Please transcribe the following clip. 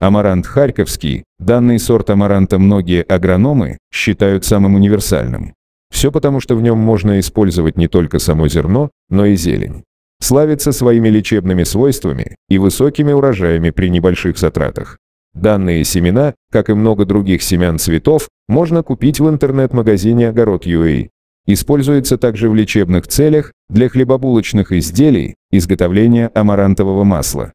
Амарант харьковский, данный сорт амаранта многие агрономы считают самым универсальным. Все потому, что в нем можно использовать не только само зерно, но и зелень. Славится своими лечебными свойствами и высокими урожаями при небольших затратах. Данные семена, как и много других семян цветов, можно купить в интернет-магазине Огород «Огород.ua». Используется также в лечебных целях для хлебобулочных изделий, изготовления амарантового масла.